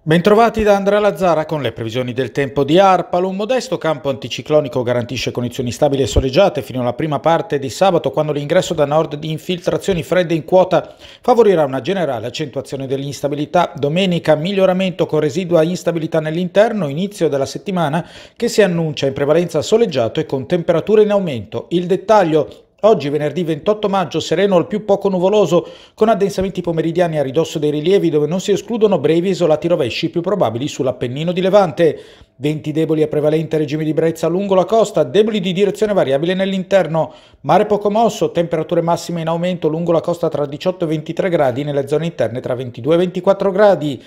Bentrovati da Andrea Lazzara con le previsioni del tempo di Arpalo. Un modesto campo anticiclonico garantisce condizioni stabili e soleggiate fino alla prima parte di sabato, quando l'ingresso da nord di infiltrazioni fredde in quota favorirà una generale accentuazione dell'instabilità. Domenica miglioramento con residua instabilità nell'interno, inizio della settimana che si annuncia in prevalenza soleggiato e con temperature in aumento. Il dettaglio Oggi, venerdì 28 maggio, sereno al più poco nuvoloso, con addensamenti pomeridiani a ridosso dei rilievi dove non si escludono brevi isolati rovesci più probabili sull'Appennino di Levante. Venti deboli a prevalente regime di brezza lungo la costa, deboli di direzione variabile nell'interno. Mare poco mosso, temperature massime in aumento lungo la costa tra 18 e 23 gradi, nelle zone interne tra 22 e 24 gradi.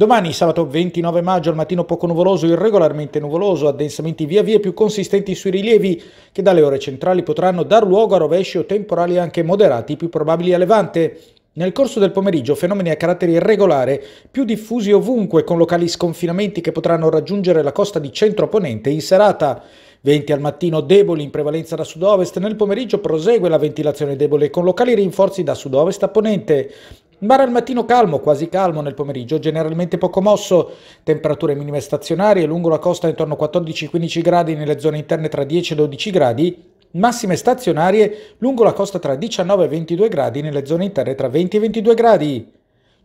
Domani, sabato 29 maggio, al mattino poco nuvoloso, irregolarmente nuvoloso, addensamenti via via più consistenti sui rilievi, che dalle ore centrali potranno dar luogo a rovesci o temporali anche moderati, più probabili a levante. Nel corso del pomeriggio fenomeni a carattere irregolare più diffusi ovunque, con locali sconfinamenti che potranno raggiungere la costa di centro-ponente in serata. Venti al mattino deboli in prevalenza da sud-ovest, nel pomeriggio prosegue la ventilazione debole con locali rinforzi da sud-ovest a ponente. Un bar al mattino calmo, quasi calmo nel pomeriggio, generalmente poco mosso, temperature minime stazionarie lungo la costa intorno a 14-15 gradi nelle zone interne tra 10 e 12 gradi, massime stazionarie lungo la costa tra 19 e 22 gradi nelle zone interne tra 20 e 22 gradi.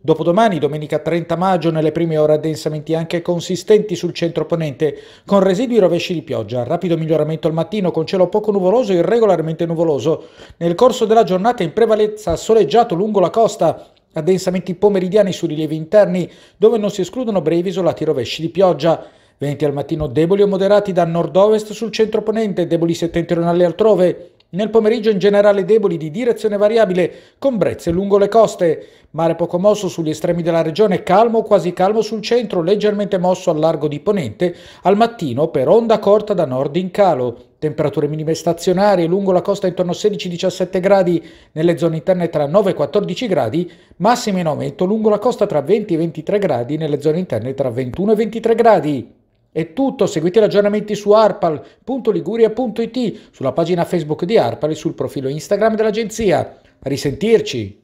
Dopodomani, domenica 30 maggio, nelle prime ore addensamenti anche consistenti sul centro ponente, con residui rovesci di pioggia, rapido miglioramento al mattino con cielo poco nuvoloso e irregolarmente nuvoloso. Nel corso della giornata in prevalenza soleggiato lungo la costa, addensamenti pomeridiani su rilievi interni dove non si escludono brevi isolati rovesci di pioggia. Venti al mattino deboli o moderati da nord-ovest sul centro ponente, deboli settentrionali altrove, nel pomeriggio in generale deboli di direzione variabile, con brezze lungo le coste. Mare poco mosso sugli estremi della regione, calmo quasi calmo sul centro, leggermente mosso al largo di Ponente, al mattino per onda corta da nord in calo. Temperature minime stazionarie lungo la costa intorno a 16-17 gradi, nelle zone interne tra 9 e 14 gradi, massime in aumento lungo la costa tra 20 e 23 gradi, nelle zone interne tra 21 e 23 gradi. È tutto, seguite gli aggiornamenti su arpal.liguria.it, sulla pagina Facebook di Arpal e sul profilo Instagram dell'agenzia. A risentirci!